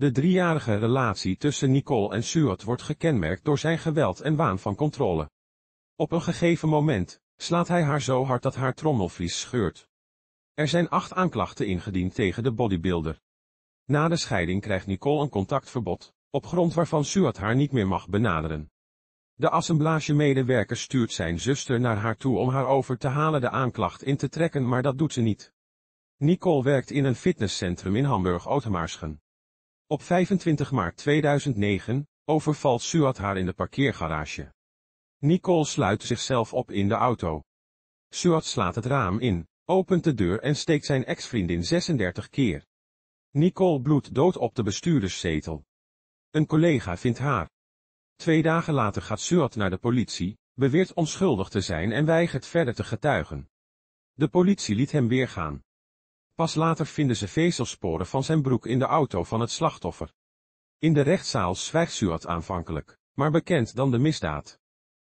De driejarige relatie tussen Nicole en Suat wordt gekenmerkt door zijn geweld en waan van controle. Op een gegeven moment, slaat hij haar zo hard dat haar trommelvlies scheurt. Er zijn acht aanklachten ingediend tegen de bodybuilder. Na de scheiding krijgt Nicole een contactverbod, op grond waarvan Suat haar niet meer mag benaderen. De assemblagemedewerker stuurt zijn zuster naar haar toe om haar over te halen de aanklacht in te trekken maar dat doet ze niet. Nicole werkt in een fitnesscentrum in hamburg ootemaarschen op 25 maart 2009 overvalt Suat haar in de parkeergarage. Nicole sluit zichzelf op in de auto. Suat slaat het raam in, opent de deur en steekt zijn ex-vriendin 36 keer. Nicole bloedt dood op de bestuurderszetel. Een collega vindt haar. Twee dagen later gaat Suat naar de politie, beweert onschuldig te zijn en weigert verder te getuigen. De politie liet hem weer gaan. Pas later vinden ze vezelsporen van zijn broek in de auto van het slachtoffer. In de rechtszaal zwijgt Suat aanvankelijk, maar bekent dan de misdaad.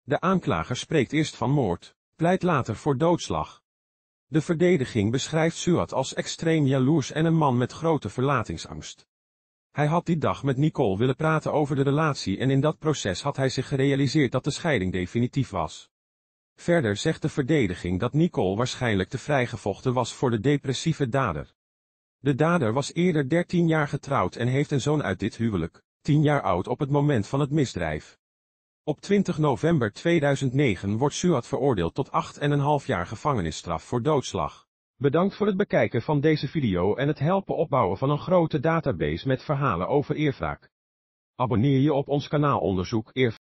De aanklager spreekt eerst van moord, pleit later voor doodslag. De verdediging beschrijft Suat als extreem jaloers en een man met grote verlatingsangst. Hij had die dag met Nicole willen praten over de relatie en in dat proces had hij zich gerealiseerd dat de scheiding definitief was. Verder zegt de verdediging dat Nicole waarschijnlijk te vrijgevochten was voor de depressieve dader. De dader was eerder 13 jaar getrouwd en heeft een zoon uit dit huwelijk, 10 jaar oud op het moment van het misdrijf. Op 20 november 2009 wordt Suat veroordeeld tot 8,5 jaar gevangenisstraf voor doodslag. Bedankt voor het bekijken van deze video en het helpen opbouwen van een grote database met verhalen over eerwraak. Abonneer je op ons kanaal Onderzoek eervraak.